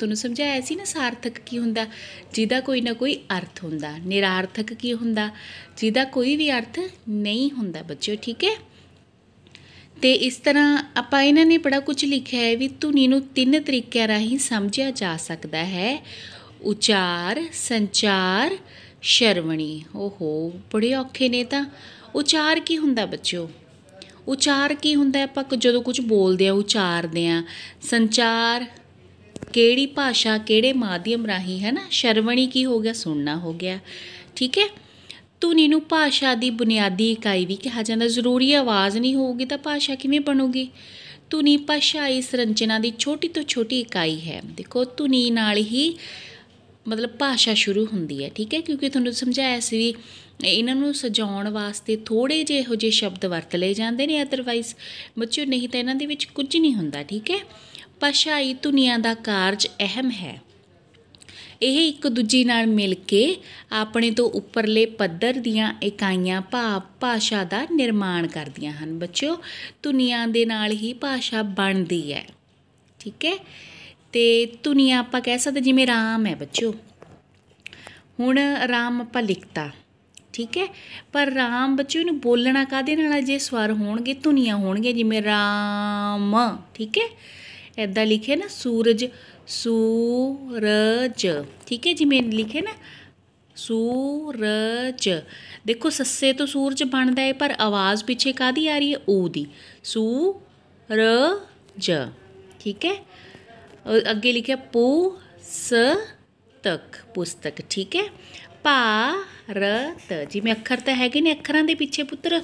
ਤੁਹਾਨੂੰ ਸਮਝਾਇਆ ਸੀ ਨਾ ਸਾਰਥਕ ਕੀ ਹੁੰਦਾ ਜਿਹਦਾ ਕੋਈ ਨਾ ਕੋਈ ਅਰਥ ਹੁੰਦਾ ਨਿਰਾਰਥਕ ਕੀ ਹੁੰਦਾ ਜਿਹਦਾ ਕੋਈ ਵੀ ਅਰਥ ਨਹੀਂ ਹੁੰਦਾ ਬੱਚਿਓ ਠੀਕ ਹੈ ਤੇ ਇਸ ਤਰ੍ਹਾਂ ਆਪਾਂ ਇਹਨਾਂ ਨੇ ਬੜਾ ਕੁਝ ਲਿਖਿਆ ਹੈ ਵੀ ਧੁਨੀ ਨੂੰ ਤਿੰਨ ਤਰੀਕਿਆਂ ਰਾਹੀਂ ਸਮਝਿਆ ਜਾ ਸਕਦਾ ਹੈ ਉਚਾਰ ਸੰਚਾਰ ਸ਼ਰਵਣੀ ਓਹੋ ਬੜੇ ਔਖੇ ਨੇ ਤਾਂ ਉਚਾਰ ਕੀ ਹੁੰਦਾ ਬੱਚਿਓ ਉਚਾਰ ਕੀ ਹੁੰਦਾ ਆਪਾਂ ਜਦੋਂ ਕੁਝ ਬੋਲਦੇ ਆ ਉਚਾਰਦੇ ਆ ਸੰਚਾਰ ਕਿਹੜੀ ਭਾਸ਼ਾ ਕਿਹੜੇ ਮਾਧਿਅਮ ਰਾਹੀਂ ਹੈ ਨਾ ਸ਼ਰਵਣੀ ਕੀ ਹੋ ਗਿਆ ਸੁਣਨਾ ਹੋ ਗਿਆ ਠੀਕ ਹੈ ਧੁਨੀ ਨੂੰ ਭਾਸ਼ਾ ਦੀ ਬੁਨਿਆਦੀ ਇਕਾਈ ਵੀ ਕਿਹਾ ਜਾਂਦਾ ਜ਼ਰੂਰੀ ਆਵਾਜ਼ ਨਹੀਂ ਹੋਊਗੀ ਤਾਂ ਭਾਸ਼ਾ ਕਿਵੇਂ ਬਣੂਗੀ ਧੁਨੀ ਭਾਸ਼ਾਈ ਰਚਨਾ ਦੀ ਛੋਟੀ ਤੋਂ ਛੋਟੀ ਇਕਾਈ ਹੈ ਦੇਖੋ ਧੁਨੀ ਨਾਲ ਹੀ ਮਤਲਬ ਭਾਸ਼ਾ ਸ਼ੁਰੂ ਹੁੰਦੀ ਹੈ ਠੀਕ ਹੈ ਕਿਉਂਕਿ ਤੁਹਾਨੂੰ ਸਮਝਾਇਆ ਸੀ ਵੀ ਇਹਨਾਂ ਨੂੰ ਸਜਾਉਣ ਵਾਸਤੇ ਥੋੜੇ ਜਿਹੇ ਇਹੋ ਜਿਹੇ ਸ਼ਬਦ ਵਰਤ ਲਏ ਜਾਂਦੇ ਨੇ ਅਦਰਵਾਈਜ਼ ਬੱਚਿਓ ਨਹੀਂ ਤਾਂ ਇਹਨਾਂ ਦੇ ਵਿੱਚ ਕੁਝ ਨਹੀਂ ਹੁੰਦਾ ਠੀਕ ਹੈ ਭਾਸ਼ਾਈ ਧੁਨੀਆਂ ਦਾ ਕਾਰਜ ਅਹਿਮ ਹੈ ਇਹ ਇੱਕ ਦੂਜੀ ਨਾਲ ਮਿਲ ਕੇ ਆਪਣੇ ਤੋਂ ਉੱਪਰਲੇ ਪੱਧਰ ਦੀਆਂ ਇਕਾਈਆਂ ਭਾਵ ਭਾਸ਼ਾ ਦਾ ਨਿਰਮਾਣ ਕਰਦੀਆਂ ਹਨ ਬੱਚਿਓ ਧੁਨੀਆਂ ਦੇ ਨਾਲ ਹੀ ਭਾਸ਼ਾ ਬਣਦੀ ਹੈ ਠੀਕ ਹੈ ਤੇ ਧੁਨੀਆਂ ਆਪਾਂ ਕਹਿ ਸਕਦੇ ਜਿਵੇਂ ਰਾਮ ਹੈ ਬੱਚਿਓ ਹੁਣ ਰਾਮ ਆਪਾਂ ਲਿਖਤਾ ਠੀਕ ਹੈ ਪਰ ਰਾਮ ਬੱਚੇ ਨੂੰ ਬੋਲਣਾ ਕਾਦੇ ਨਾਲ ਜੇ ਸਵਰ ਹੋਣਗੇ ਧੁਨੀਆਂ ਹੋਣਗੇ ਜਿਵੇਂ ਰਾਮ ਠੀਕ ਹੈ ਐਦਾਂ ਲਿਖਿਆ ਨਾ ਸੂਰਜ ਸੂਰਜ ਠੀਕ ਹੈ ਜਿਵੇਂ ਲਿਖੇ ਨਾ ਸੂਰਜ ਦੇਖੋ ਸੱਸੇ ਤੋਂ ਸੂਰਜ ਬਣਦਾ ਹੈ ਪਰ ਆਵਾਜ਼ ਪਿੱਛੇ ਕਾਦੀ ਆ ਰਹੀ ਹੈ ਊ ਦੀ ਸੂ ਰ ਜ ਠੀਕ ਹੈ ਅੱਗੇ ਲਿਖਿਆ ਪੂ ਸ ਤਕ ਪੁਸਤਕ ਠੀਕ ਹੈ ਪਾ ਰ ਤ ਜਿਵੇਂ ਅੱਖਰ ਤਾਂ ਹੈਗੇ ਨੇ ਅੱਖਰਾਂ ਦੇ ਪਿੱਛੇ ਪੁੱਤਰ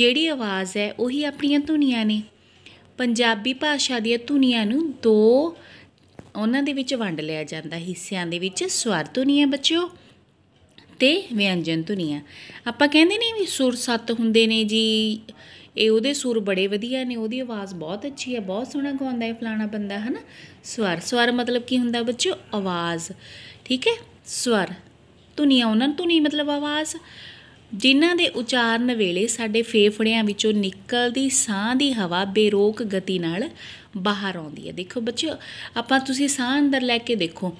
ਜਿਹੜੀ ਆਵਾਜ਼ ਹੈ ਉਹੀ ਆਪਣੀਆਂ ਧੁਨੀਆਂ ਨੇ ਪੰਜਾਬੀ ਭਾਸ਼ਾ ਦੀਆਂ ਧੁਨੀਆਂ ਨੂੰ ਦੋ ਉਹਨਾਂ ਦੇ ਵਿੱਚ ਵੰਡ ਲਿਆ ਜਾਂਦਾ ਹਿੱਸਿਆਂ ਦੇ ਵਿੱਚ ਸਵਰ ਧੁਨੀਆਂ ਬੱਚਿਓ ਤੇ ਵਿਅੰਜਨ ਧੁਨੀਆਂ ਆਪਾਂ ਕਹਿੰਦੇ ਨਹੀਂ ਵੀ ਸੁਰ ਸੱਤ ਹੁੰਦੇ ਨੇ ਜੀ ਇਹ ਉਹਦੇ ਸੁਰ ਬੜੇ ਵਧੀਆ ਨੇ ਉਹਦੀ ਆਵਾਜ਼ ਬਹੁਤ ਅੱਛੀ ਹੈ ਬਹੁਤ ਸੋਹਣਾ ਗਾਉਂਦਾ ਹੈ ਫਲਾਣਾ ਬੰਦਾ ਹਨਾ ਸਵਰ ਸਵਰ ਮਤਲਬ ਕੀ ਹੁੰਦਾ ਬੱਚਿਓ ਆਵਾਜ਼ ਠੀਕ ਹੈ ਸਵਰ ਧੁਨੀਆਂ ਉਹਨਾਂ ਧੁਨੀ ਮਤਲਬ ਆਵਾਜ਼ ਜਿਨ੍ਹਾਂ ਦੇ ਉਚਾਰਨ ਵੇਲੇ ਸਾਡੇ ਫੇਫੜਿਆਂ ਵਿੱਚੋਂ ਨਿਕਲਦੀ ਸਾਹ ਦੀ ਹਵਾ ਬੇਰੋਕ ਗਤੀ ਨਾਲ ਬਾਹਰ ਆਉਂਦੀ ਹੈ ਦੇਖੋ ਬੱਚਿਓ ਆਪਾਂ ਤੁਸੀਂ ਸਾਹ ਅੰਦਰ ਲੈ ਕੇ ਦੇਖੋ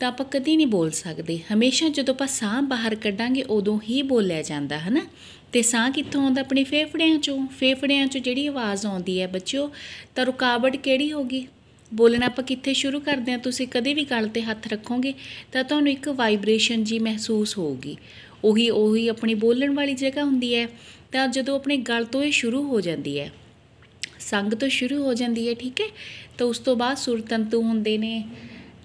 ਤਾਂ ਆਪਾਂ ਕਦੀ ਨਹੀਂ ਬੋਲ ਸਕਦੇ ਹਮੇਸ਼ਾ ਜਦੋਂ ਆਪਾਂ ਸਾਹ ਬਾਹਰ ਕੱਢਾਂਗੇ ਉਦੋਂ ਹੀ ਬੋਲਿਆ ਜਾਂਦਾ ਹੈ ਨਾ ਤੇ ਸਾਹ ਕਿੱਥੋਂ ਆਉਂਦਾ ਆਪਣੇ ਫੇਫੜਿਆਂ ਚੋਂ ਫੇਫੜਿਆਂ ਚੋਂ ਜਿਹੜੀ ਆਵਾਜ਼ ਆਉਂਦੀ ਹੈ ਬੱਚਿਓ ਤਾਂ ਰੁਕਾਵਟ ਕਿਹੜੀ ਹੋਗੀ ਬੋਲਣਾ ਆਪਾਂ ਕਿੱਥੇ ਸ਼ੁਰੂ ਕਰਦੇ ਆ ਤੁਸੀਂ ਕਦੇ ਵੀ ਗੱਲ ਤੇ ਹੱਥ ਰੱਖੋਗੇ ਤਾਂ ਤੁਹਾਨੂੰ ਇੱਕ ਵਾਈਬ੍ਰੇਸ਼ਨ ਜੀ ਮਹਿਸੂਸ ਹੋਊਗੀ ਉਹੀ ਉਹੀ ਆਪਣੀ ਬੋਲਣ ਵਾਲੀ ਜਗ੍ਹਾ ਹੁੰਦੀ ਹੈ ਤਾਂ ਜਦੋਂ ਆਪਣੇ ਗਲ ਤੋਂ ਇਹ ਸ਼ੁਰੂ ਹੋ ਜਾਂਦੀ ਹੈ ਸੰਗ ਤੋਂ ਸ਼ੁਰੂ ਹੋ ਜਾਂਦੀ ਹੈ ਠੀਕ ਹੈ ਤਾਂ ਉਸ ਤੋਂ ਬਾਅਦ ਸੁਰ ਤੰਤੂ ਹੁੰਦੇ ਨੇ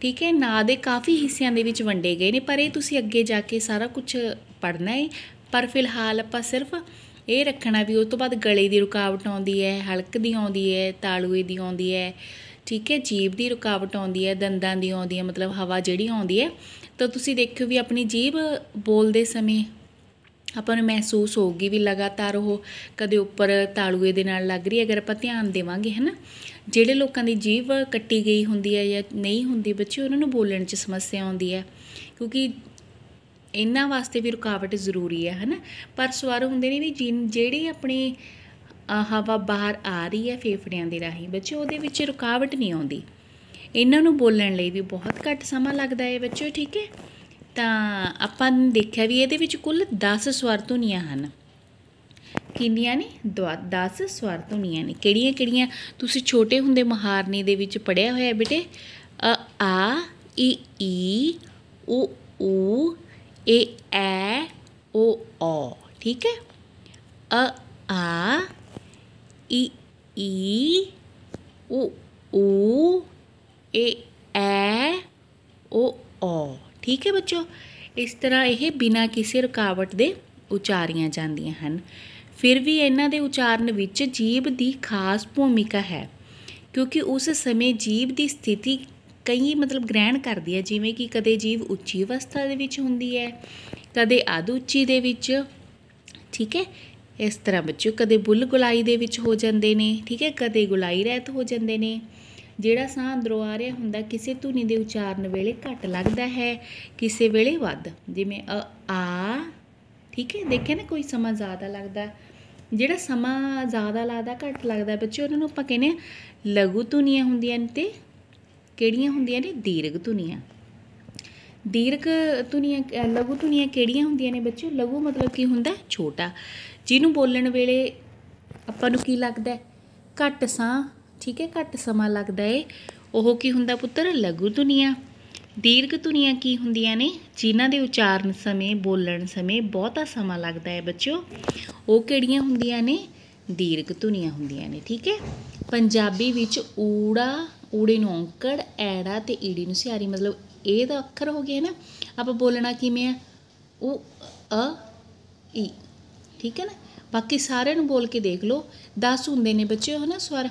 ਠੀਕ ਹੈ ਨਾ ਦੇ ਕਾਫੀ ਹਿੱਸਿਆਂ ਦੇ ਵਿੱਚ ਵੰਡੇ ਗਏ ਨੇ ਪਰ ਇਹ ਤੁਸੀਂ ਅੱਗੇ ਜਾ ਕੇ ਸਾਰਾ ਕੁਝ ਪੜਨਾ ਹੈ ਪਰ ਫਿਲਹਾਲ ਆਪਾਂ ਸਿਰਫ ਇਹ ਰੱਖਣਾ ਵੀ ਉਸ ਤੋਂ ਬਾਅਦ ਗਲੇ ਦੀ ਰੁਕਾਵਟ ਆਉਂਦੀ ਹੈ ਹਲਕ ਦੀ ਆਉਂਦੀ ਹੈ ਤਾਲੂਏ ਦੀ ਆਉਂਦੀ ਹੈ ਠੀਕ ਹੈ ਜੀਭ ਦੀ ਰੁਕਾਵਟ ਆਉਂਦੀ ਹੈ ਦੰਦਾਂ ਦੀ ਆਉਂਦੀ ਹੈ ਮਤਲਬ ਹਵਾ ਜਿਹੜੀ ਆਉਂਦੀ ਹੈ ਤਾਂ ਤੁਸੀਂ ਦੇਖਿਓ ਵੀ ਆਪਣੀ ਜੀਭ ਬੋਲਦੇ ਸਮੇਂ ਆਪਾਂ ਨੂੰ ਮਹਿਸੂਸ ਹੋਊਗੀ ਵੀ ਲਗਾਤਾਰ ਉਹ ਕਦੇ ਉੱਪਰ ਤਾਲੂਏ ਦੇ ਨਾਲ ਲੱਗ ਰਹੀ ਹੈ ਅਗਰ ਆਪਾਂ ਧਿਆਨ ਦੇਵਾਂਗੇ ਹਨਾ ਜਿਹੜੇ ਲੋਕਾਂ ਦੀ ਜੀਭ ਕੱਟੀ ਗਈ ਹੁੰਦੀ ਹੈ ਜਾਂ ਨਹੀਂ ਹੁੰਦੀ ਬੱਚੇ ਉਹਨਾਂ ਨੂੰ ਬੋਲਣ 'ਚ ਸਮੱਸਿਆ ਆਉਂਦੀ ਹੈ ਕਿਉਂਕਿ ਇਹਨਾਂ ਵਾਸਤੇ ਵੀ ਰੁਕਾਵਟ ਜ਼ਰੂਰੀ ਹੈ ਹਨਾ ਪਰ ਸਵਾਰ ਹੁੰਦੇ ਨੇ ਵੀ ਜਿਹੜੀ ਆਪਣੀ ਹਵਾ ਬਾਹਰ ਆ ਰਹੀ ਹੈ ਫੇਫੜਿਆਂ ਦੇ ਰਾਹੀਂ ਬੱਚੇ ਉਹਦੇ ਵਿੱਚ ਰੁਕਾਵਟ ਨਹੀਂ ਆਉਂਦੀ ਇਹਨਾਂ ਨੂੰ ਬੋਲਣ ਲਈ ਵੀ ਬਹੁਤ ਘੱਟ ਸਮਾਂ ਲੱਗਦਾ ਹੈ ਬੱਚਿਓ ਠੀਕ ਹੈ ਤਾਂ ਆਪਾਂ ਨੇ ਦੇਖਿਆ ਵੀ ਇਹਦੇ ਵਿੱਚ ਕੁੱਲ 10 ਸਵਰ ਧੁਨੀਆਂ ਹਨ ਕਿੰਨੀਆਂ ਨੇ 10 ਸਵਰ ਧੁਨੀਆਂ ਨੇ ਕਿਹੜੀਆਂ ਕਿਹੜੀਆਂ ਤੁਸੀਂ ਛੋਟੇ ਹੁੰਦੇ ਮਹਾਰਨੀ ਦੇ ਵਿੱਚ ਪੜਿਆ ਹੋਇਆ ਬੇਟੇ ਅ ਆ ਈ ਈ ਓ ਊ ਏ ਐ ਓ ਔ ਠੀਕ ਹੈ ਅ ਆ ਈ ਈ ਓ ਊ ਇਹ ਐ ਉਹ ਔ ਠੀਕ ਹੈ ਬੱਚੋ ਇਸ ਤਰ੍ਹਾਂ ਇਹ ਬਿਨਾਂ ਕਿਸੇ ਰੁਕਾਵਟ ਦੇ ਉਚਾਰੀਆਂ ਜਾਂਦੀਆਂ ਹਨ ਫਿਰ ਵੀ ਇਹਨਾਂ ਦੇ ਉਚਾਰਨ ਵਿੱਚ ਜੀਭ ਦੀ ਖਾਸ ਭੂਮਿਕਾ ਹੈ ਕਿਉਂਕਿ ਉਸ ਸਮੇਂ ਜੀਭ ਦੀ ਸਥਿਤੀ ਕਈ ਮਤਲਬ ਗ੍ਰਹਿਣ ਕਰਦੀ ਹੈ ਜਿਵੇਂ ਕਿ ਕਦੇ ਜੀਭ ਉੱਚੀ ਅਵਸਥਾ ਦੇ ਵਿੱਚ ਹੁੰਦੀ ਹੈ ਕਦੇ ਅਧ ਉੱਚੀ ਦੇ ਵਿੱਚ ਠੀਕ ਹੈ ਇਸ ਤਰ੍ਹਾਂ ਬੱਚਿਓ ਕਦੇ ਬੁੱਲ ਗੁਲਾਈ ਦੇ ਵਿੱਚ ਹੋ ਜਾਂਦੇ ਨੇ ਠੀਕ ਹੈ ਕਦੇ ਗੁਲਾਈ ਰਹਿਤ ਹੋ ਜਾਂਦੇ ਨੇ ਜਿਹੜਾ ਸਾਹ ਅੰਦਰੋਂ ਆ ਰਿਹਾ ਹੁੰਦਾ ਕਿਸੇ ਧੁਨੀ ਦੇ ਉਚਾਰਨ ਵੇਲੇ ਘੱਟ ਲੱਗਦਾ ਹੈ ਕਿਸੇ ਵੇਲੇ ਵੱਧ ਜਿਵੇਂ ਅ ਆ ਠੀਕ ਹੈ ਦੇਖਿਆ ਨਾ ਕੋਈ ਸਮਾਂ ਜ਼ਿਆਦਾ ਲੱਗਦਾ ਜਿਹੜਾ ਸਮਾਂ ਜ਼ਿਆਦਾ ਲੱਗਦਾ ਘੱਟ ਲੱਗਦਾ ਬੱਚੇ ਉਹਨਾਂ ਨੂੰ ਆਪਾਂ ਕਹਿੰਦੇ ਲਘੂ ਧੁਨੀਆਂ ਹੁੰਦੀਆਂ ਨੇ ਤੇ ਕਿਹੜੀਆਂ ਹੁੰਦੀਆਂ ਨੇ ਦੀਰਘ ਧੁਨੀਆਂ ਦੀਰਘ ਧੁਨੀਆਂ ਲਘੂ ਧੁਨੀਆਂ ਕਿਹੜੀਆਂ ਹੁੰਦੀਆਂ ਨੇ ਬੱਚਿਓ ਲਘੂ ਮਤਲਬ ਕੀ ਹੁੰਦਾ ਛੋਟਾ ਜਿਹਨੂੰ ਬੋਲਣ ਵੇਲੇ ਆਪਾਂ ਨੂੰ ਕੀ ਲੱਗਦਾ ਘੱਟ ਸਾਹ ਠੀਕ ਹੈ ਘੱਟ ਸਮਾਂ ਲੱਗਦਾ ਏ ਉਹ ਕੀ ਹੁੰਦਾ ਪੁੱਤਰ ਲਘੂ ਧੁਨੀਆਂ ਦੀਰਘ ਧੁਨੀਆਂ ਕੀ ਹੁੰਦੀਆਂ ਨੇ ਜਿਨ੍ਹਾਂ ਦੇ ਉਚਾਰਨ ਸਮੇਂ ਬੋਲਣ ਸਮੇਂ ਬਹੁਤਾ ਸਮਾਂ ਲੱਗਦਾ ਹੈ ਬੱਚਿਓ ਉਹ ਕਿਹੜੀਆਂ ਹੁੰਦੀਆਂ ਨੇ ਦੀਰਘ ਧੁਨੀਆਂ ਹੁੰਦੀਆਂ ਨੇ ਠੀਕ ਹੈ ਪੰਜਾਬੀ ਵਿੱਚ ਊੜਾ ਊੜੇ ਨੂੰ ਔਂਕੜ ਐੜਾ ਤੇ ਈੜੀ ਨੂੰ ਸਿਆਰੀ ਮਤਲਬ ਇਹ ਦਾ ਅੱਖਰ ਹੋ ਗਿਆ ਨਾ ਆਪਾਂ ਬੋਲਣਾ ਕਿਵੇਂ ਆ ਉਹ ਅ ਈ ਠੀਕ ਹੈ ਨਾ ਬਾਕੀ ਸਾਰਿਆਂ ਨੂੰ ਬੋਲ ਕੇ ਦੇਖ ਲਓ 10 ਹੁੰਦੇ ਨੇ ਬੱਚਿਓ ਹਨਾ ਸਵਰ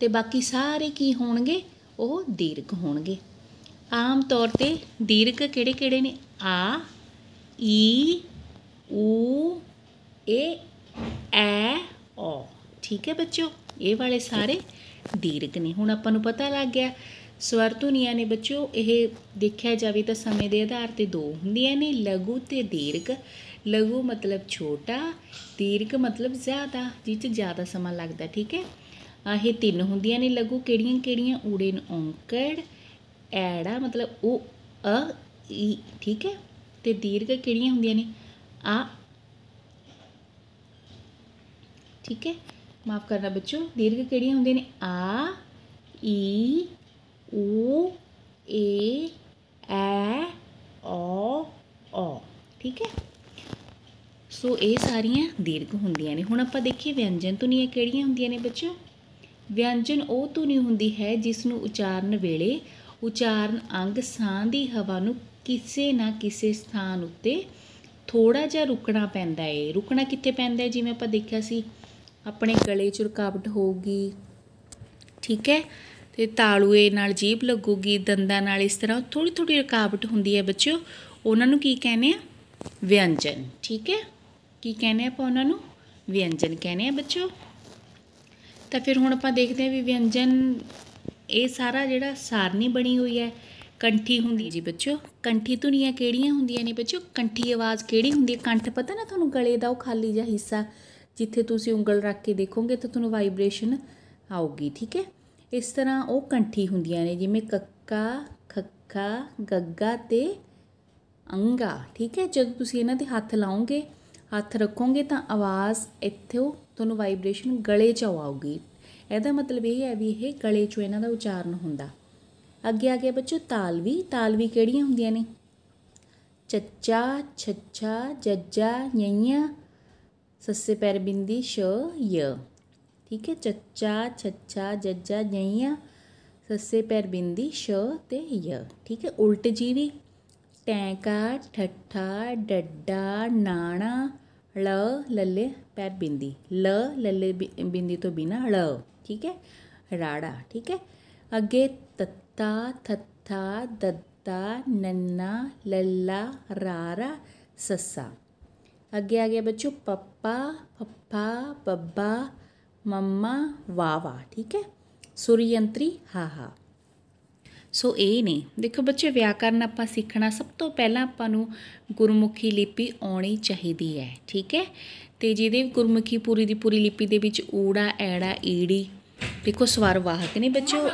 ਤੇ ਬਾਕੀ ਸਾਰੇ ਕੀ ਹੋਣਗੇ ਉਹ ਦੀਰਘ ਹੋਣਗੇ ਆਮ ਤੌਰ ਤੇ ਦੀਰਘ ਕਿਹੜੇ ਕਿਹੜੇ ਨੇ ਆ ਈ ਊ ਏ ਐ ਓ ਠੀਕ ਹੈ ਬੱਚਿਓ ਇਹ ਵਾਲੇ ਸਾਰੇ ਦੀਰਘ ਨੇ ਹੁਣ ਆਪਾਂ ਨੂੰ ਪਤਾ ਲੱਗ ਗਿਆ ਸਵਰ ਧੁਨੀਆਂ ਨੇ ਬੱਚਿਓ ਇਹ ਦੇਖਿਆ ਜਾਵੇ ਤਾਂ ਸਮੇਂ ਦੇ ਆਧਾਰ ਤੇ ਦੋ ਹੁੰਦੀਆਂ ਨੇ ਲਘੂ ਤੇ ਦੀਰਘ ਲਘੂ ਮਤਲਬ ਛੋਟਾ ਦੀਰਘ ਮਤਲਬ ਜ਼ਿਆਦਾ ਜਿਸ ਜ਼ਿਆਦਾ ਸਮਾਂ ਲੱਗਦਾ ਠੀਕ ਹੈ ਇਹ ਤਿੰਨ ਹੁੰਦੀਆਂ ਨੇ ਲਗੂ ਕਿਹੜੀਆਂ ਕਿਹੜੀਆਂ ਊੜੇ ਨੂੰ ਔਂਕੜ ਐੜਾ ਮਤਲਬ ਉ ਅ ਈ ਠੀਕ ਹੈ ਤੇ ਦੀਰਘ ਕਿਹੜੀਆਂ ਹੁੰਦੀਆਂ ਨੇ ਆ ਠੀਕ ਹੈ ਮਾਫ ਕਰਨਾ ਬੱਚੋ ਦੀਰਘ ਕਿਹੜੀਆਂ ਹੁੰਦੀਆਂ ਨੇ ਆ ਈ ਊ ਏ ਐ ਔ ਔ ਠੀਕ ਹੈ ਸੋ ਇਹ ਸਾਰੀਆਂ ਦੀਰਘ ਹੁੰਦੀਆਂ ਨੇ ਹੁਣ ਆਪਾਂ ਦੇਖੀਏ ਵਿਅੰਜਨ ਤੁਨੀਆਂ ਕਿਹੜੀਆਂ ਹੁੰਦੀਆਂ ਨੇ ਬੱਚੋ ਵਿਅੰਜਨ ਉਹ ਧੁਨੀ ਹੁੰਦੀ ਹੈ ਜਿਸ ਨੂੰ ਉਚਾਰਨ ਵੇਲੇ ਉਚਾਰਨ ਅੰਗ ਸਾਹ ਦੀ ਹਵਾ ਨੂੰ ਕਿਸੇ ਨਾ ਕਿਸੇ ਸਥਾਨ ਉੱਤੇ ਥੋੜਾ ਜਿਹਾ ਰੁਕਣਾ ਪੈਂਦਾ ਏ ਰੁਕਣਾ ਕਿੱਥੇ ਪੈਂਦਾ ਏ ਜਿਵੇਂ ਆਪਾਂ ਦੇਖਿਆ ਸੀ ਆਪਣੇ ਗਲੇ 'ਚ ਰੁਕਾਵਟ ਹੋਊਗੀ ਠੀਕ ਹੈ ਤੇ ਤਾਲੂਏ ਨਾਲ ਜੀਭ ਲੱਗੂਗੀ ਦੰਦਾਂ ਨਾਲ ਇਸ ਤਰ੍ਹਾਂ ਥੋੜੀ ਥੋੜੀ ਰੁਕਾਵਟ ਹੁੰਦੀ ਹੈ ਬੱਚਿਓ ਉਹਨਾਂ ਨੂੰ ਕੀ ਕਹਿੰਦੇ ਆ ਵਿਅੰਜਨ ਠੀਕ ਹੈ ਕੀ ਕਹਿੰਦੇ ਆਪਾਂ ਉਹਨਾਂ ਨੂੰ ਵਿਅੰਜਨ ਕਹਿੰਦੇ ਆ ਬੱਚਿਓ ਤਾਂ ਫਿਰ ਹੁਣ ਆਪਾਂ ਦੇਖਦੇ ਹਾਂ ਵੀ ਵਿਅੰਜਨ ਇਹ ਸਾਰਾ ਜਿਹੜਾ ਸਾਰਨੀ ਬਣੀ ਹੋਈ ਹੈ ਕੰਠੀ ਹੁੰਦੀ ਜੀ ਬੱਚਿਓ ਕੰਠੀ ਧੁਨੀਆਂ ਕਿਹੜੀਆਂ ਹੁੰਦੀਆਂ ਨੇ ਬੱਚਿਓ ਕੰਠੀ ਆਵਾਜ਼ ਕਿਹੜੀ ਹੁੰਦੀ ਹੈ ਕੰਠ ਪਤਾ ਨਾ ਤੁਹਾਨੂੰ ਗਲੇ ਦਾ ਉਹ ਖਾਲੀ ਜਿਹਾ ਹਿੱਸਾ ਜਿੱਥੇ ਤੁਸੀਂ ਉਂਗਲ ਰੱਖ ਕੇ ਦੇਖੋਗੇ ਤਾਂ ਤੁਹਾਨੂੰ ਵਾਈਬ੍ਰੇਸ਼ਨ ਆਉਗੀ ਠੀਕ ਹੈ ਇਸ ਤਰ੍ਹਾਂ ਉਹ ਕੰਠੀ ਹੁੰਦੀਆਂ ਨੇ ਜਿਵੇਂ ਕੱਕਾ ਖੱਕਾ ਗੱਗਾ ਤੇ ਅੰਗਾ ਠੀਕ ਹੈ ਜਦੋਂ ਤੁਸੀਂ ਇਹਨਾਂ ਤੇ ਹੱਥ ਲਾਓਗੇ ਹੱਥ ਰੱਖੋਗੇ ਤਾਂ ਆਵਾਜ਼ ਇੱਥੋਂ ਤੁਹਾਨੂੰ ਵਾਈਬ੍ਰੇਸ਼ਨ ਗਲੇ 'ਚ ਆਉਗੀ ਇਹਦਾ ਮਤਲਬ ਇਹ ਹੈ ਵੀ ਇਹ ਗਲੇ 'ਚ ਇਹਨਾਂ ਦਾ ਉਚਾਰਨ ਹੁੰਦਾ ਅੱਗੇ ਆ ਬੱਚੋ ਤਾਲਵੀ ਤਾਲਵੀ ਕਿਹੜੀਆਂ ਹੁੰਦੀਆਂ ਨੇ ਚੱਚਾ ਛੱਛਾ ਜੱਜਾ ਨਿਆਂ ਸੱਸੇ ਪੈਰ ਬਿੰਦੀ ਸ਼ ਯ ਠੀਕ ਹੈ ਚੱਚਾ ਛੱਛਾ ਜੱਜਾ ਨਿਆਂ ਸੱਸੇ ਪੈਰ ਬਿੰਦੀ ਸ਼ ਤੇ ਯ ਠੀਕ ਹੈ ਉਲਟ ਜੀਵੀ ਟੈਂਕਾ ਠੱਠਾ ਡੱਡਾ ਨਾਣਾ ਲ ਲੱਲੇ ਪੈਰ ਬਿੰਦੀ ਲ ਲੱਲੇ ਬਿੰਦੀ ਤੋਂ ਬਿਨਾ ਲ ਠੀਕ ਹੈ ਰਾੜਾ ਠੀਕ ਹੈ ਅੱਗੇ ਤੱਤਾ ਥੱਥਾ ਦੱਤਾ ਨੰਨਾ ਲੱਲਾ ਰਾਰਾ ਸੱਸਾ ਅੱਗੇ ਆ ਗਿਆ ਬੱਚੋ ਪੱਪਾ ਪੱਪਾ ਬੱਬਾ ਮੰਮਾ ਵਾਵਾ ਠੀਕ ਹੈ ਸੁਰਯੰਤਰੀ ਹਾ ਹਾ ਸੋ ਇਹ ਨਹੀਂ ਦੇਖੋ ਬੱਚੇ ਵਿਆਕਰਨ ਆਪਾਂ ਸਿੱਖਣਾ ਸਭ ਤੋਂ ਪਹਿਲਾਂ ਆਪਾਂ ਨੂੰ ਗੁਰਮੁਖੀ ਲਿਪੀ ਆਉਣੀ ਚਾਹੀਦੀ ਹੈ ਠੀਕ ਹੈ ਤੇ ਜਿਹਦੇ ਗੁਰਮੁਖੀ ਪੂਰੀ ਦੀ ਪੂਰੀ ਲਿਪੀ ਦੇ ਵਿੱਚ ਊੜਾ ਐੜਾ ਈੜੀ ਦੇਖੋ ਸਵਰ ਵਾਹਕ ਨੇ ਬੱਚਿਓ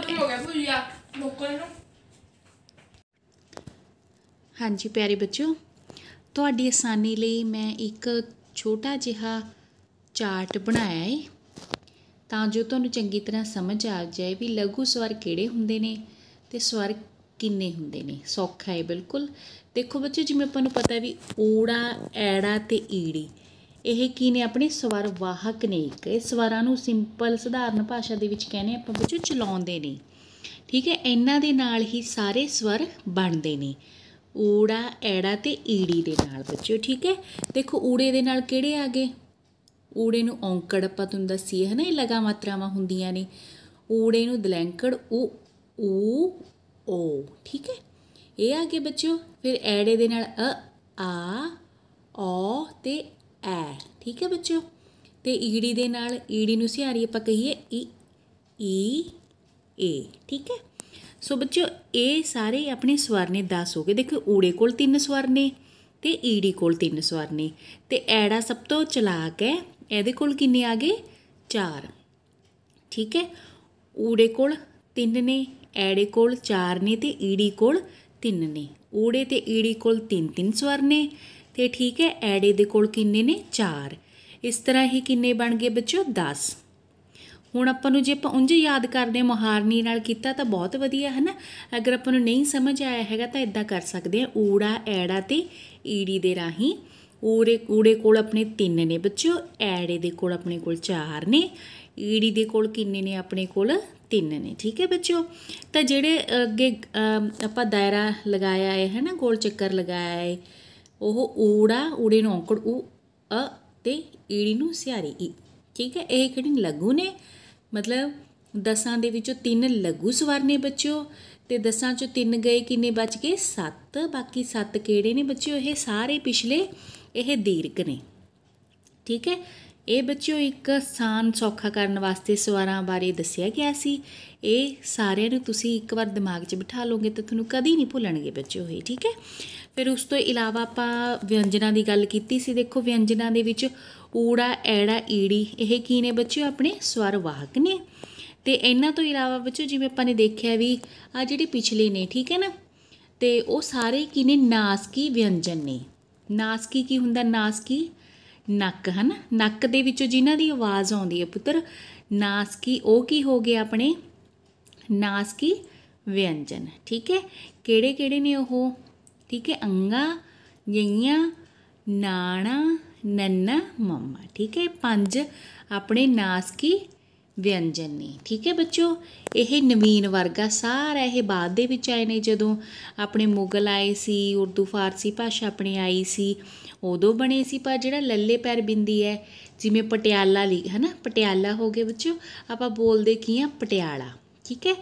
ਹਾਂਜੀ ਪਿਆਰੇ ਬੱਚਿਓ ਤੁਹਾਡੀ ਆਸਾਨੀ ਲਈ ਮੈਂ ਇੱਕ ਛੋਟਾ ਜਿਹਾ ਚਾਰਟ ਬਣਾਇਆ ਹੈ ਤਾਂ ਜੋ ਤੁਹਾਨੂੰ ਚੰਗੀ ਤਰ੍ਹਾਂ ਸਮਝ ਆ ਜਾਏ ਵੀ ਲਘੂ ਸਵਰ ਕਿਹੜੇ ਹੁੰਦੇ ਨੇ ਤੇ ਸਵਰ ਕਿੰਨੇ ਹੁੰਦੇ ਨੇ ਸੌਖਾ ਹੈ ਬਿਲਕੁਲ ਦੇਖੋ ਬੱਚੇ ਜਿਵੇਂ ਆਪਾਂ ਨੂੰ ਪਤਾ ਵੀ ਊੜਾ ਐੜਾ ਤੇ ਈੜੀ ਇਹ ਕੀ ਨੇ ਆਪਣੇ ਸਵਰ ਵਾਹਕ ਨੇ ਇੱਕ ਇਹ ਸਵਰਾਂ ਨੂੰ ਸਿੰਪਲ ਸਧਾਰਨ ਭਾਸ਼ਾ ਦੇ ਵਿੱਚ ਕਹਿੰਦੇ ਆਪਾਂ ਬੱਚੇ ਚਲਾਉਂਦੇ ਨੇ ਠੀਕ ਹੈ ਇਹਨਾਂ ਦੇ ਨਾਲ ਹੀ ਸਾਰੇ ਸਵਰ ਬਣਦੇ ਨੇ ਊੜਾ ਐੜਾ ਤੇ ਈੜੀ ਦੇ ਨਾਲ ਬੱਚਿਓ ਠੀਕ ਹੈ ਦੇਖੋ ਊੜੇ ਦੇ ਨਾਲ ਕਿਹੜੇ ਆ ਗਏ ਊੜੇ ਨੂੰ ਔਂਕੜ ਆਪਾਂ ਤੁਹਾਨੂੰ ਦੱਸੀ ਹੈ ਨਾ ਇਹ ਲਗਾ ਮਾਤਰਾਵਾਂ ਹੁੰਦੀਆਂ ਨੇ ਊੜੇ ਨੂੰ ਦਲੈਂਕੜ ਉਹ ਓ ਓ ਠੀਕ ਹੈ ਇਹ ਆ ਗਏ ਬੱਚਿਓ ਫਿਰ ਐੜੇ ਦੇ ਨਾਲ ਅ ਆ ਔ ਤੇ ਐ ਠੀਕ ਹੈ ਬੱਚਿਓ ਤੇ ਈੜੀ ਦੇ ਨਾਲ ਈੜੀ ਨੂੰ ਸਿਹਾਰੀ ਆਪਾਂ ਕਹੀਏ ਈ ਈ ਏ ਠੀਕ ਹੈ ਸੋ ਬੱਚਿਓ ਇਹ ਸਾਰੇ ਆਪਣੇ ਸਵਰ ਨੇ 10 ਹੋ ਗਏ ਦੇਖੋ ਊੜੇ ਕੋਲ ਤਿੰਨ ਸਵਰ ਨੇ ਤੇ ਈੜੀ ਕੋਲ ਤਿੰਨ ਸਵਰ ਨੇ ਤੇ ਐੜਾ ਸਭ ਤੋਂ ਚਲਾਕ ਹੈ ਇਹਦੇ ਕੋਲ ਕਿੰਨੇ ਆ ਗਏ 4 ਠੀਕ ਹੈ ਊੜੇ ਕੋਲ ਤਿੰਨ ਨੇ ਐੜੇ ਕੋਲ ਚਾਰ ਨੇ ਤੇ ਈੜੀ ਕੋਲ ਤਿੰਨ ਨੇ ਊੜੇ ਤੇ ਈੜੀ ਕੋਲ ਤਿੰਨ ਤਿੰਨ ਸਵਰ ਨੇ ਤੇ ਠੀਕ ਹੈ ਐੜੇ ਦੇ ਕੋਲ ਕਿੰਨੇ ਨੇ ਚਾਰ ਇਸ ਤਰ੍ਹਾਂ ਹੀ ਕਿੰਨੇ ਬਣ ਗਏ ਬੱਚਿਓ 10 ਹੁਣ ਆਪਾਂ ਨੂੰ ਜੇ ਆਪਾਂ ਉਂਝ ਯਾਦ ਕਰਦੇ ਮੁਹਾਰਨੀ ਨਾਲ ਕੀਤਾ ਤਾਂ ਬਹੁਤ ਵਧੀਆ ਹੈ ਨਾ ਅਗਰ ਆਪਾਂ ਨੂੰ ਨਹੀਂ ਸਮਝ ਆਇਆ ਹੈਗਾ ਤਾਂ ਇਦਾਂ ਕਰ ਸਕਦੇ ਆ ਊੜਾ ਐੜਾ ਤੇ ਈੜੀ ਦੇ ਰਾਹੀਂ ਊੜੇ ਊੜੇ ਕੋਲ ਆਪਣੇ 3 ਨੇ ਬੱਚਿਓ ਐੜੇ ਦੇ ਕੋਲ ਆਪਣੇ ਕੋਲ 4 ਨੇ ਈੜੀ ਦੇ ਕੋਲ ਕਿੰਨੇ ਨੇ ਆਪਣੇ ਕੋਲ ਤਿੰਨ ਨੇ ਠੀਕ ਹੈ ਬੱਚਿਓ ਤਾਂ ਜਿਹੜੇ ਅੱਗੇ ਆਪਾਂ ਦਾਇਰਾ ਲਗਾਇਆ ਹੈ ਹੈ ਨਾ ਗੋਲ ਚੱਕਰ ਲਗਾਇਆ ਹੈ ਉਹ ਊੜਾ ਊੜੇ ਨੂੰ ਔਂਕੜ ਉ ਅ ਤੇ ਈੜੀ ਨੂੰ ਸਿਆਰੀ ਈ ਠੀਕ ਹੈ ਇਹ ਕਿਹੜੀ ਲੱਗੂ ਨੇ ਮਤਲਬ ਦਸਾਂ ਦੇ ਵਿੱਚੋਂ ਤਿੰਨ ਲੱਗੂ ਸਵਰ ਨੇ ਬੱਚਿਓ ਤੇ ਦਸਾਂ ਚੋਂ ਤਿੰਨ ਗਏ ਕਿੰਨੇ ਬਚ ਗਏ 7 ਬਾਕੀ 7 ਕਿਹੜੇ ਨੇ ਬੱਚਿਓ ਇਹ ਸਾਰੇ ਪਿਛਲੇ ਇਹ ਦੀਰਘ ਨੇ ਠੀਕ ਹੈ ਇਹ ਬੱਚਿਓ ਇੱਕ ਸਾਨ ਸੌਖਾ ਕਰਨ ਵਾਸਤੇ ਸਵਾਰਾਂ ਬਾਰੇ ਦੱਸਿਆ ਗਿਆ ਸੀ ਇਹ ਸਾਰਿਆਂ ਨੂੰ ਤੁਸੀਂ ਇੱਕ ਵਾਰ ਦਿਮਾਗ 'ਚ ਬਿਠਾ ਲਓਗੇ ਤਾਂ ਤੁਹਾਨੂੰ ਕਦੀ ਨਹੀਂ ਭੁੱਲਣਗੇ ਬੱਚਿਓ ਇਹ ਠੀਕ ਹੈ ਫਿਰ ਉਸ ਤੋਂ ਇਲਾਵਾ ਆਪਾਂ ਵਿਅੰਜਨਾਂ ਦੀ ਗੱਲ ਕੀਤੀ ਸੀ ਦੇਖੋ ਵਿਅੰਜਨਾਂ ਦੇ ਵਿੱਚ ਊੜਾ ਐੜਾ ਈੜੀ ਇਹ ਕੀ ਨੇ ਬੱਚਿਓ ਆਪਣੇ ਸਵਰ ਵਾਹਕ ਨੇ ਤੇ ਇਹਨਾਂ ਤੋਂ ਇਲਾਵਾ ਬੱਚਿਓ ਜਿਵੇਂ ਆਪਾਂ ਨੇ ਦੇਖਿਆ ਵੀ ਆ ਜਿਹੜੇ ਪਿਛਲੇ ਨੇ ਠੀਕ ਹੈ ਨਾ ਤੇ ਉਹ ਸਾਰੇ ਕੀ ਨੇ ਨਾਸਕੀ ਵਿਅੰਜਨ ਨੇ ਨਾਸਕੀ ਕੀ ਹੁੰਦਾ ਨਾਸਕੀ ਨੱਕ ਹਨ ਨੱਕ ਦੇ ਵਿੱਚੋਂ ਜਿਨ੍ਹਾਂ ਦੀ ਆਵਾਜ਼ ਆਉਂਦੀ ਹੈ ਪੁੱਤਰ ਨਾਸਕੀ ਉਹ ਕੀ ਹੋ ਗਿਆ ਆਪਣੇ ਨਾਸਕੀ ਵਿਅੰਜਨ ਠੀਕ ਹੈ ਕਿਹੜੇ ਕਿਹੜੇ ਨੇ ਉਹ ਠੀਕ ਹੈ ਅੰਗਾ ਜਈਆਂ ਨਾਣਾ ਨੰਨਾ ਮੰਮਾ ਠੀਕ ਹੈ ਪੰਜ ਆਪਣੇ ਨਾਸਕੀ ਵਿਅੰਜਨ ਨੇ ਠੀਕ ਹੈ ਬੱਚੋ ਇਹ ਨਵੀਨ ਵਰਗਾ ਸਾਰਾ ਇਹ ਬਾਅਦ ਦੇ ਵਿੱਚ ਆਏ ਨੇ ਜਦੋਂ ਆਪਣੇ ਮੁਗਲ ਆਏ ਸੀ ਉਰਦੂ ਫਾਰਸੀ ਭਾਸ਼ਾ ਆਪਣੇ ਆਈ ਸੀ ਉਦੋਂ ਬਣੇ ਸੀ ਪਰ ਜਿਹੜਾ ਲੱਲੇ ਪੈਰ ਬਿੰਦੀ ਹੈ ਜਿਵੇਂ ਪਟਿਆਲਾ ਲਈ ਹੈ ਨਾ ਪਟਿਆਲਾ ਹੋ ਗਿਆ ਬੱਚਿਓ ਆਪਾਂ ਬੋਲਦੇ ਕੀ ਆ ਪਟਿਆਲਾ ਠੀਕ ਹੈ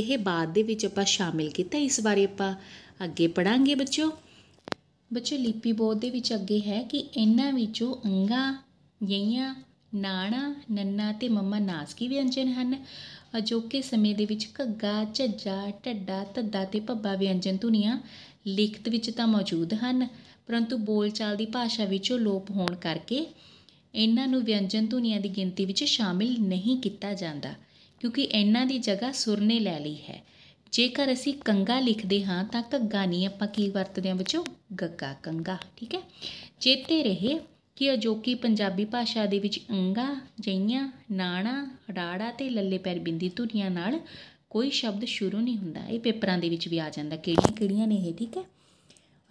ਇਹ ਬਾਅਦ ਦੇ ਵਿੱਚ ਆਪਾਂ ਸ਼ਾਮਿਲ ਕੀਤਾ ਇਸ ਬਾਰੇ ਆਪਾਂ ਅੱਗੇ ਪੜਾਂਗੇ ਬੱਚਿਓ ਬੱਚੇ ਲਿਪੀ ਬੋਧ ਦੇ ਵਿੱਚ ਅੱਗੇ ਹੈ ਕਿ ਇਹਨਾਂ ਵਿੱਚੋਂ ਅੰਗਾ ਯਈਆਂ ਨਾਣਾ ਨੰਨਾ ਤੇ ਮੰਮਾ ਨਾਸਕੀ ਵਿਅੰਜਨ ਹਨ ਅਜੋਕੇ ਸਮੇਂ ਦੇ ਵਿੱਚ ਘੱਗਾ ਝੱਜਾ ਢੱਡਾ ਧੱਦਾ ਤੇ ਭੱਬਾ ਵਿਅੰਜਨ ਧੁਨੀਆਂ ਲਿਖਤ ਵਿੱਚ ਤਾਂ ਮੌਜੂਦ ਹਨ ਪਰੰਤੂ ਬੋਲਚਾਲ ਦੀ ਭਾਸ਼ਾ ਵਿੱਚੋਂ ਲੋਪ ਹੋਣ ਕਰਕੇ ਇਹਨਾਂ ਨੂੰ ਵਿਅੰਜਨ ਧੁਨੀਆਂ ਦੀ ਗਿਣਤੀ ਵਿੱਚ ਸ਼ਾਮਿਲ ਨਹੀਂ ਕੀਤਾ ਜਾਂਦਾ ਕਿਉਂਕਿ ਇਹਨਾਂ ਦੀ ਜਗ੍ਹਾ ਸੁਰ ਨੇ ਲੈ ਲਈ ਹੈ ਜੇਕਰ ਅਸੀਂ ਕੰਗਾ ਲਿਖਦੇ ਹਾਂ ਤਾਂ ਘੱਗਾ ਨਹੀਂ ਆਪਾਂ ਕੀ ਵਰਤਦੇ ਹਾਂ ਵਿੱਚੋਂ ਗੱਗਾ ਕੰਗਾ ਠੀਕ ਹੈ ਚੇਤੇ ਰਹੇ ਕਿ ਅਜੋਕੀ ਪੰਜਾਬੀ ਭਾਸ਼ਾ ਦੇ ਵਿੱਚ ਅੰਗਾ ਜਈਆਂ ਨਾਣਾ ਰਾੜਾ ਤੇ ਲੱਲੇ ਪੈਰ ਬਿੰਦੀ ਧੁਨੀਆਂ ਨਾਲ ਕੋਈ ਸ਼ਬਦ ਸ਼ੁਰੂ ਨਹੀਂ ਹੁੰਦਾ ਇਹ ਪੇਪਰਾਂ ਦੇ ਵਿੱਚ ਵੀ ਆ ਜਾਂਦਾ ਕਿਹੜੀਆਂ ਕਿਹੜੀਆਂ ਨੇ ਇਹ ਠੀਕ ਹੈ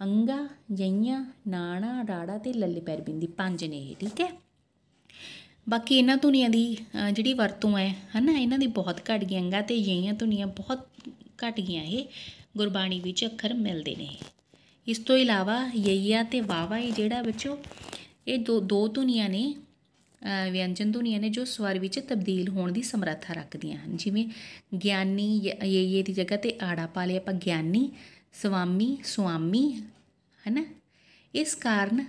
ਅੰਗਾ ਜਈਆਂ ਨਾਣਾ ਰਾੜਾ ਤੇ ਲੱਲੇ ਪੈਰ ਬਿੰਦੀ ਪੰਜ ਨੇ ਇਹ ਠੀਕ ਹੈ ਬਾਕੀ ਇਹਨਾਂ ਧੁਨੀਆਂ ਦੀ ਜਿਹੜੀ ਵਰਤੋਂ ਹੈ ਹਨਾ ਇਹਨਾਂ ਦੀ ਬਹੁਤ ਘਟ ਗਈ ਅੰਗਾ ਤੇ ਜਈਆਂ ਧੁਨੀਆਂ ਬਹੁਤ ਘਟ ਗਈਆਂ ਇਹ ਗੁਰਬਾਣੀ ਵਿੱਚ ਅੱਖਰ ਮਿਲਦੇ ਨੇ ਇਸ ਤੋਂ ਇਲਾਵਾ ਯਈਆ ਤੇ ਵਾਵਾ ਇਹ ਜਿਹੜਾ ਵਿੱਚੋਂ ਇਹ ਦੋ ਦੋ ਧੁਨੀਆਂ ਨੇ ਵਿਅੰਜਨ ਧੁਨੀਆਂ ਨੇ ਜੋ ਸਵਰ ਵਿੱਚ ਤਬਦੀਲ ਹੋਣ ਦੀ ਸਮਰੱਥਾ ਰੱਖਦੀਆਂ ਹਨ ਜਿਵੇਂ ਗਿਆਨੀ ਇਹ ਇਹ ਦੀ ਜਗ੍ਹਾ ਤੇ ਆੜਾ ਪਾ ਲਿਆ ਆਪਾਂ ਗਿਆਨੀ ਸੁਆਮੀ ਸੁਆਮੀ ਹੈਨਾ ਇਸ ਕਾਰਨ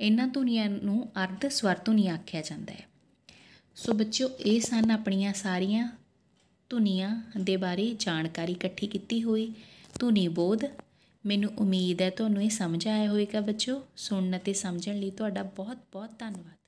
ਇਹਨਾਂ ਧੁਨੀਆਂ ਨੂੰ ਅਰਧ ਸਵਰ ਧੁਨੀ ਆਖਿਆ ਜਾਂਦਾ ਹੈ ਸੋ ਬੱਚਿਓ ਇਹ ਸਨ ਆਪਣੀਆਂ ਸਾਰੀਆਂ ਧੁਨੀਆਂ ਦੇ ਬਾਰੇ ਜਾਣਕਾਰੀ ਇਕੱਠੀ ਕੀਤੀ ਹੋਈ ਧੁਨੀ ਬੋਧ ਮੈਨੂੰ ਉਮੀਦ ਹੈ ਤੁਹਾਨੂੰ ਇਹ ਸਮਝ ਆਇਆ ਹੋਵੇਗਾ ਬੱਚਿਓ ਸੁਣਨ ਅਤੇ ਸਮਝਣ ਲਈ ਤੁਹਾਡਾ ਬਹੁਤ ਬਹੁਤ ਧੰਨਵਾਦ